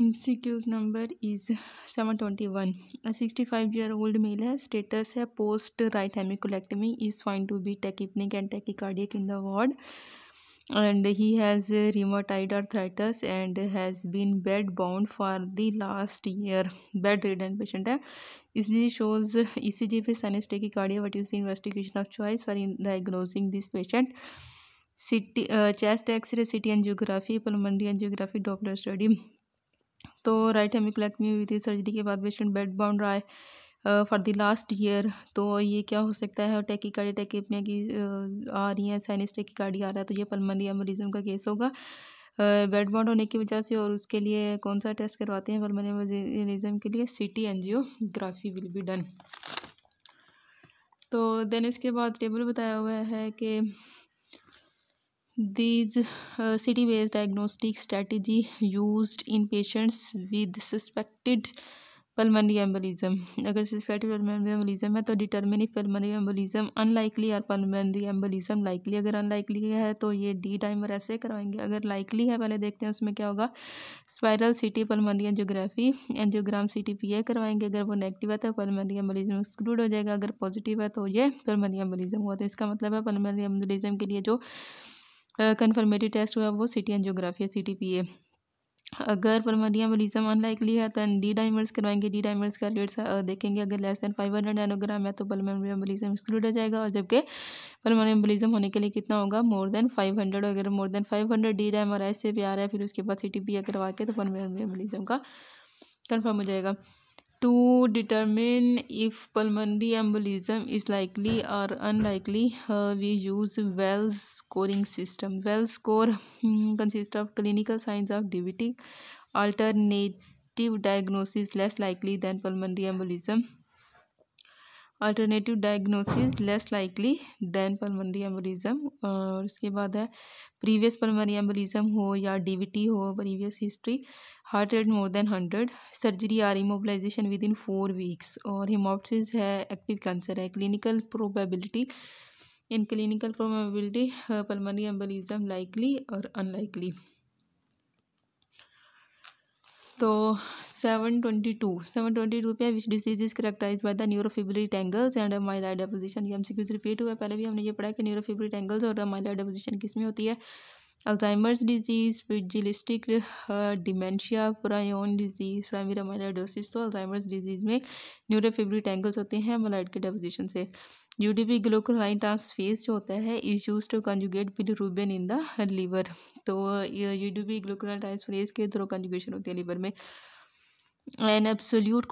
MCQs number is seven twenty one sixty five year old male है status है post right hemicolectomy is fine to be tachypneic and tachycardic in the ward and he has rheumatoid arthritis and has been bed bound for the last year bedridden and patient है इस दी shows ई सी जी फिर sinus tachycardia what is the investigation of choice for in diagnosing this patient CT chest X-ray CT angiography जियोग्राफी pulmonary and Doppler study तो right hemicolectomy हुई थी surgery के बाद patient bed bound रहा है फॉर द लास्ट ईयर तो ये क्या हो सकता है और टैकी अपने की आ रही है साइनस टेकिकार्डी आ रहा है तो ये पलमरी एमरिज्म का केस होगा बेड बाउंड होने की वजह से और उसके लिए कौन सा टेस्ट करवाते हैं पलमरी एमरिज्म के लिए C T angiography will be done तो देन इसके बाद टेबल बताया हुआ है कि these uh, city based diagnostic strategy used in patients with suspected pulmonary embolism अगर suspected pulmonary embolism है तो determine if pulmonary embolism unlikely or pulmonary embolism likely अगर unlikely है तो ये D timer ऐसे करवाएंगे अगर likely है पहले देखते हैं उसमें क्या होगा spiral CT pulmonary angiography angiogram CT PA करवाएंगे अगर वो negative है तो pulmonary embolism exclude हो जाएगा अगर positive है तो ये pulmonary embolism हुआ तो इसका मतलब है pulmonary embolism के लिए जो कन्फर्मेटिव टेस्ट हुआ वो सिटी एनजियोग्राफी है सी टी पी ए अगर परमदिया मरीजम अनलाइकली है तो डी डाइमर्स करवाएंगे डी डाइमर्स का रेट्स देखेंगे अगर less than five hundred nanogram है तो परमलिजम एक्सक्लूड हो जाएगा और जबकि परमलिजम होने के लिए कितना होगा मोर देन फाइव हंड्रेड अगर more than five hundred D dimer आई से भी आ रहा है फिर उसके बाद सी टी पी ए करवा के तो परमलिजम का कन्फर्म हो जाएगा to determine if pulmonary embolism is likely or unlikely uh, we use wells scoring system wells score hmm, consists of clinical signs of dvt alternative diagnosis less likely than pulmonary embolism alternative diagnosis less likely than pulmonary embolism और इसके बाद है previous पलमरी embolism हो या DVT हो previous history heart rate more than hundred surgery or immobilisation within four weeks और haemoptysis है active cancer है clinical probability in clinical probability pulmonary embolism likely और अनलाइकली तो seven twenty two seven twenty two पे which disease is characterised by the neurofibrillary tangles and amyloid deposition ये हमसे cues repeat हुआ पहले भी हमने ये पढ़ा कि न्यूरोफिबरी टेंगल्स और माइलाइड डिपोजिशन किस में होती है अल्जाइमर्स डिजीज़ फिजिलिस्टिक dementia prion disease primary amyloidosis तो अल्जाइमर्स डिजीज़ में न्यूरोफिब्री टैंगल्स होते हैं अमाइलाइड के डेपोजिशन से यूडीपी ग्लोकोलाइन ट्रांसफेस जो होता है is use to conjugate bilirubin in the liver तो यूडीपी ग्लोकोलाइन ट्रांसफेस के थ्रो कंजुगेशन होती है लीवर में an absolute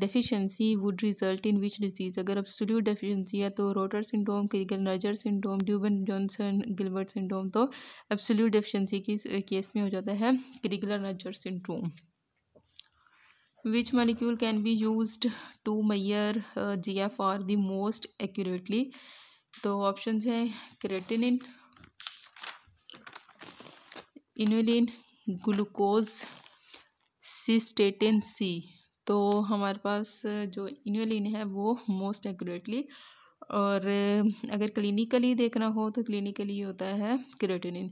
deficiency would result in which disease अगर एब्सोल्यूट डेफिशिएंसी है तो Rotor syndrome Crigler Najjar syndrome Dubin Johnson Gilbert syndrome तो absolute deficiency की केस में हो जाता है Crigler Najjar syndrome which can be use to measure G F R the most accurately तो ऑप्शन हैं creatine inulin glucose cystatin C तो हमारे पास जो इन्योलिन है वो मोस्ट एक्यूरेटली और अगर क्लिनिकली देखना हो तो क्लिनिकली होता है creatinine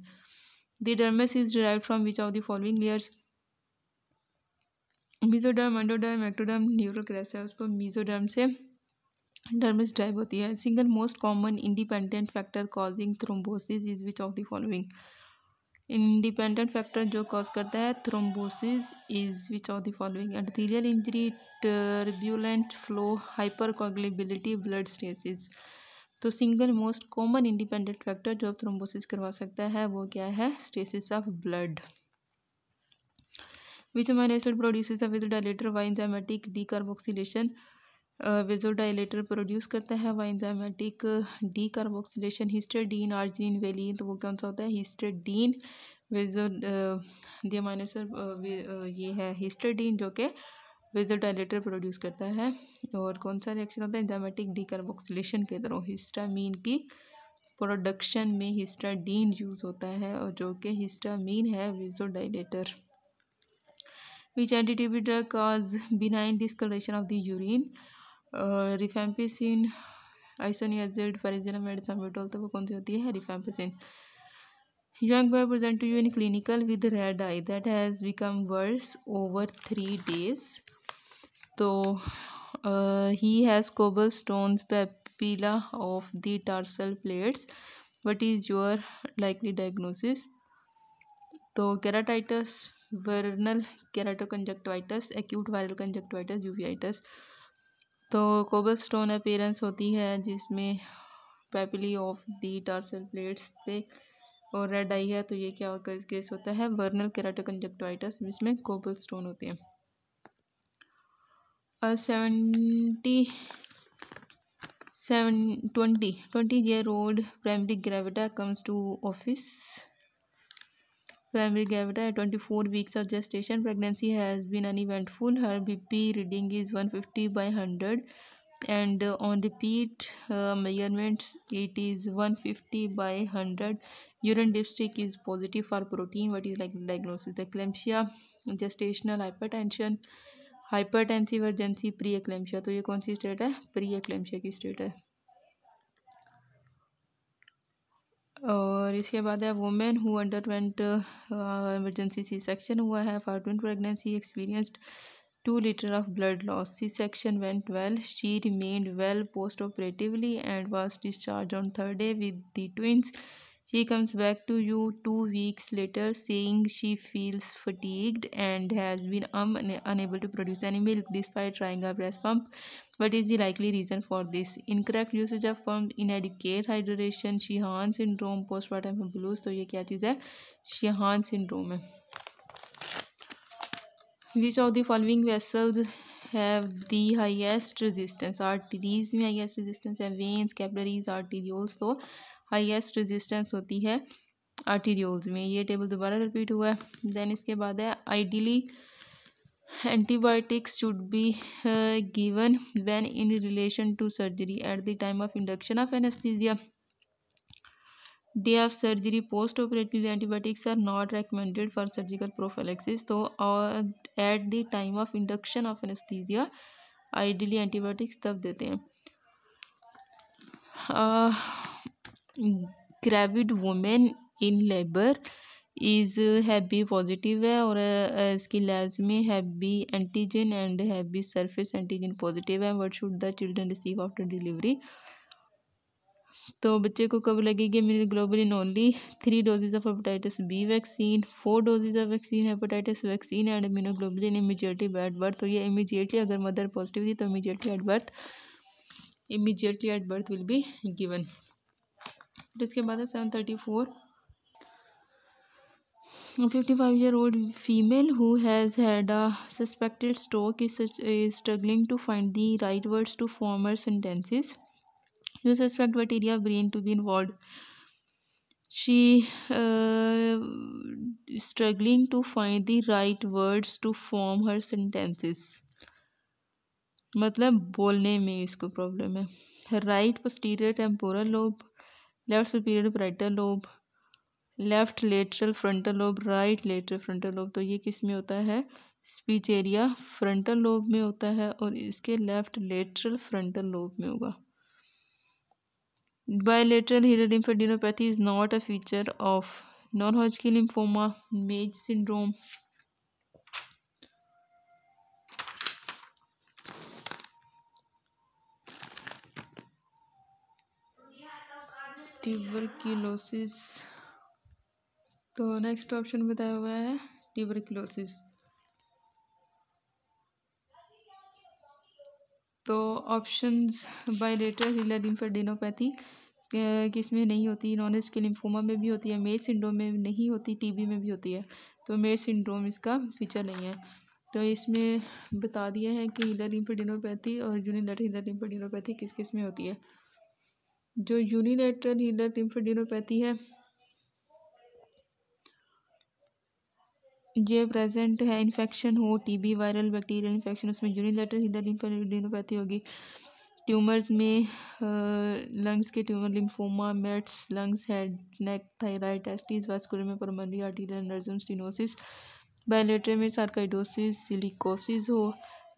the dermis is derive from which of the following layers mesoderm endoderm ectoderm neural crests तो मीजोडर्म से डर्मस ड्राइव होती है single most common independent factor causing thrombosis is which of the following independent factor जो cause करता है thrombosis is which of the following endothelial injury turbulent flow hypercoagulability blood stasis तो single most common independent factor जो thrombosis करवा सकता है वो क्या है stasis of blood which amino acid produces a vasodilator by enzymatic decarboxylation vasodilator produce करता है वह enzymatic decarboxylation histidine arginine valine तो वो कौन सा होता है हिस्टेडीन वेजो ये है हिस्टेडीन जो कि वेजोडाइलेटर प्रोड्यूस करता है और कौन सा रिएक्शन होता है इंजाइमेटिक डी कार्बोक्सिलेशन के तरह हिस्टामीन की प्रोडक्शन में हिस्टाडीन यूज़ होता है और जो कि हिस्टामीन है vasodilator which anti-TB drug cause benign discoloration of rifampicin isoniazid pyrazinamide ethambutol तो वो कौन सी होती है rifampicin young boy present to you in clinical with red eye that has become worse over three days तो he has cobblestone papilla of the tarsal plates what is your likely diagnosis तो keratitis वर्नल कैराटो कंजक्टवाइटस acute viral कंजक्टवाइटस यूवियाइटस तो cobble stone appearance होती है जिसमें papillae of the tarsal plates पे और red आई है तो ये क्या केस होता है वर्नल केराटोकंजक्टिवाइटिस जिसमें कोबल स्टोन होते हैं और seventy seven twenty twenty year old primary gravida comes to office primary gravida twenty four weeks of gestation pregnancy has been uneventful her B reading is one fifty by hundred and on repeat measurement it is one fifty by hundred urine dipstick is positive for protein what is like diagnosis the eclampsia gestational hypertension hypertensive urgency pre eclampsia तो ये कौन सी state है pre eclampsia की state है और इसके बाद है women who underwent emergency C section हुआ है for twin pregnancy experienced two litre of blood loss C section went well she remained well post operatively and was discharge on third day with the twins She comes back to you two weeks later saying she feels fatigued and has been um, unable to produce any milk despite trying a breast pump. What is the likely reason for this? Incorrect usage of pump, inadequate hydration, Sheehan syndrome, postpartum blues. so ye kya cheez hai Sheehan syndrome hai Which of the following vessels have the highest resistance arteries mein highest resistance hai veins capillaries arterioles so highest resistance होती है arterioles में ये table दोबारा repeat हुआ है then इसके बाद है ideally antibiotics should be given when in relation to surgery at the time of induction of anaesthesia day of surgery post operative antibiotics are not recommended for surgical prophylaxis तो at the time of induction of anaesthesia ideally antibiotics तब देते हैं gravid women in labour is HBe positive है और इसकी labs में antigen and हैवी surface antigen positive है what should the children receive after delivery तो बच्चे को कब लगेगी मेरे global in only three doses of hepatitis B vaccine four doses of vaccine hepatitis vaccine and in immediately at birth तो ये इमीजिएटली अगर मदर पॉजिटिव थी तो immediately at birth immediately at birth will be given फिर इसके बाद है seven thirty four fifty five year old female who has had a suspected stroke is struggling to find the right words to former sentences you suspect what area brain to be involve she uh, struggling to find the right words to form her sentences मतलब बोलने में इसको problem है right posterior temporal lobe left superior parietal lobe left lateral frontal lobe right lateral frontal lobe तो ये किस में होता है स्पीच एरिया फ्रंटल लोब में होता है और इसके लेफ्ट लेटरल फ्रंटल लोब में होगा bilateral hairy lymphadenopathy is not a feature of non hodgkin lymphoma Meigs syndrome tuberculosis तो नेक्स्ट ऑप्शन बताया हुआ है ट्यूबरक्लोसिस तो ऑप्शंस लेटर हिला किस में नहीं होती नॉन के लिम्फोमा में भी होती है मेड सिंड्रोम में नहीं होती टीबी में भी होती है तो मेड सिंड्रोम इसका फीचर नहीं है तो इसमें बता दिया है कि हिला लिम्फेडिनोपैथी और यूनिलेटर हिला किस किस में होती है जो यूनिलेटरल हीलर लिम्फेडिनोपैथी है ये प्रेजेंट है इन्फेक्शन हो टीबी वायरल बैक्टीरियल इन्फेक्शन उसमें यूनिलेटरल हीलर लिम्फेडिनोपैथी होगी ट्यूमर्स में लंग्स के tumour lymphoma mets lungs head neck thyroid testis vascular में pulmonary arterial aneurysm stenosis bilateral में सार्काइडोसिस सिलिकोसिस हो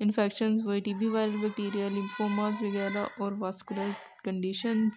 इन्फेक्शन वही T B viral bacterial lymphomas वगैरह और वास्कुलर कंडीशन